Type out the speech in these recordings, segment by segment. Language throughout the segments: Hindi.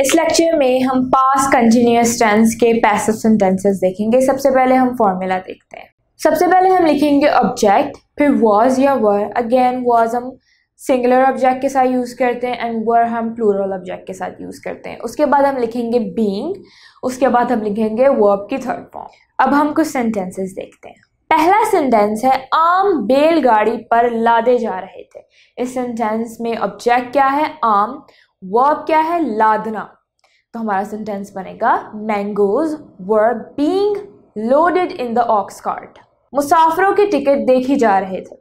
इस लेक्चर में हम पास कंटिन्यूस टेंस के पैसिव सेंटेंसेस देखेंगे सबसे पहले हम फॉर्मूला देखते हैं सबसे पहले हम लिखेंगे ऑब्जेक्ट फिर वाज या वर अगेन वाज हम सिंगुलर ऑब्जेक्ट के साथ यूज़ करते हैं एंड वर हम प्लूरल ऑब्जेक्ट के साथ यूज़ करते हैं उसके बाद हम लिखेंगे बींग उसके बाद हम लिखेंगे वर्ब की थर्ड फॉर्म अब हम कुछ सेंटेंसेस देखते हैं पहला सेंटेंस है आम बेलगाड़ी पर लादे जा रहे थे इस सेंटेंस में ऑब्जेक्ट क्या है आम वर्ब क्या है लादना तो हमारा सेंटेंस बनेगा mangoes were being loaded in the ox cart मुसाफरों के टिकट देखे जा रहे थे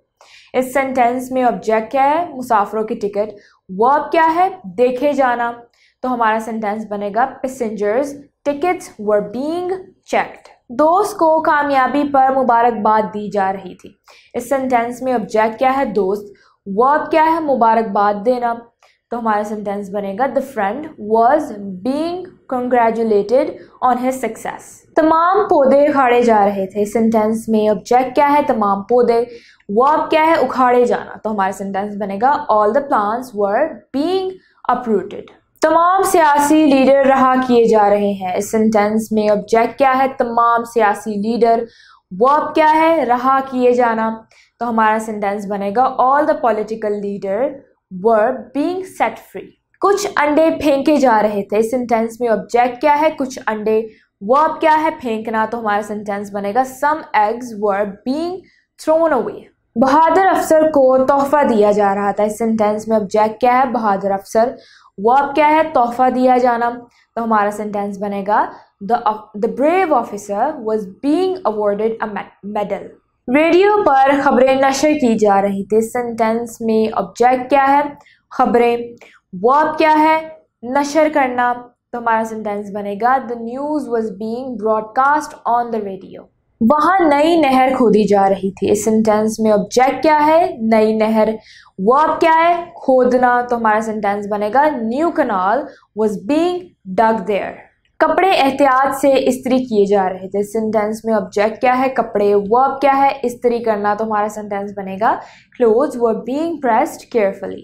इस सेंटेंस में ऑब्जेक्ट क्या है मुसाफरों की टिकट वर्ब क्या है देखे जाना तो हमारा सेंटेंस बनेगा passengers tickets were being checked दोस्त को कामयाबी पर मुबारकबाद दी जा रही थी इस सेंटेंस में ऑब्जेक्ट क्या है दोस्त वर्ब क्या है मुबारकबाद देना तो हमारा सेंटेंस बनेगा the friend was being congratulated on his success तमाम पौधे उखाड़े जा रहे थे सेंटेंस में ऑब्जेक्ट क्या है तमाम पौधे वर्ब क्या है उखाड़े जाना तो हमारा सेंटेंस बनेगा all the plants were being uprooted तमाम सियासी लीडर रहा किए जा रहे हैं इस सेंटेंस में ऑब्जेक्ट क्या है तमाम सियासी लीडर वर्ब क्या है रहा किए जाना तो हमारा सेंटेंस बनेगा all the political leader were being set free कुछ अंडे फेंके जा रहे थे सेंटेंस में ऑब्जेक्ट क्या है कुछ अंडे वर्ब क्या है फेंकना तो हमारा सेंटेंस बनेगा some eggs were being thrown away बहादुर अफसर को तोहफा दिया जा रहा था इस सेंटेंस में ऑब्जेक्ट क्या है बहादुर अफसर वर्ब क्या है तोहफा दिया जाना तो हमारा सेंटेंस बनेगा the the brave officer was being awarded a medal radio पर खबरें नशर की जा रही थी सेंटेंस में ऑब्जेक्ट क्या है खबरें वर्ब क्या है नशर करना तो हमारा सेंटेंस बनेगा the news was being broadcast on the radio वहाँ नई नहर खोदी जा रही थी इस सेंटेंस में ऑब्जेक्ट क्या है नई नहर वर्ब क्या है खोदना तो हमारा सेंटेंस बनेगा new canal was being dug there कपड़े एहतियात से इस्त्री किए जा रहे थे सेंटेंस में ऑब्जेक्ट क्या है कपड़े वर्ब क्या है इस्त्री करना तो हमारा सेंटेंस बनेगा clothes were being pressed carefully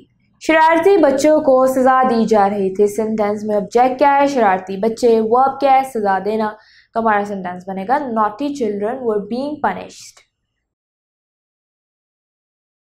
शरारती बच्चों को सज़ा दी जा रही थी सेंटेंस में ऑब्जेक्ट क्या है शरारती बच्चे वर्ब क्या है सज़ा देना तो हमारा सेंटेंस बनेगा naughty children were being punished